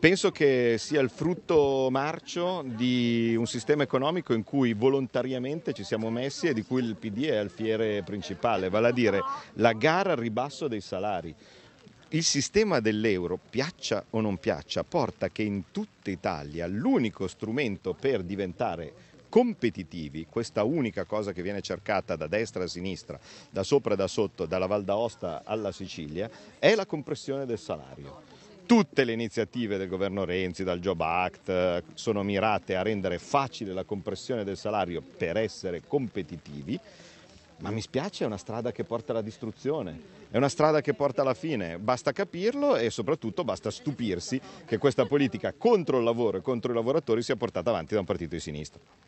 Penso che sia il frutto marcio di un sistema economico in cui volontariamente ci siamo messi e di cui il PD è fiere principale, vale a dire la gara al ribasso dei salari. Il sistema dell'euro, piaccia o non piaccia, porta che in tutta Italia l'unico strumento per diventare competitivi, questa unica cosa che viene cercata da destra a sinistra, da sopra e da sotto, dalla Val d'Aosta alla Sicilia, è la compressione del salario. Tutte le iniziative del governo Renzi, dal Job Act, eh, sono mirate a rendere facile la compressione del salario per essere competitivi, ma mi spiace è una strada che porta alla distruzione, è una strada che porta alla fine, basta capirlo e soprattutto basta stupirsi che questa politica contro il lavoro e contro i lavoratori sia portata avanti da un partito di sinistra.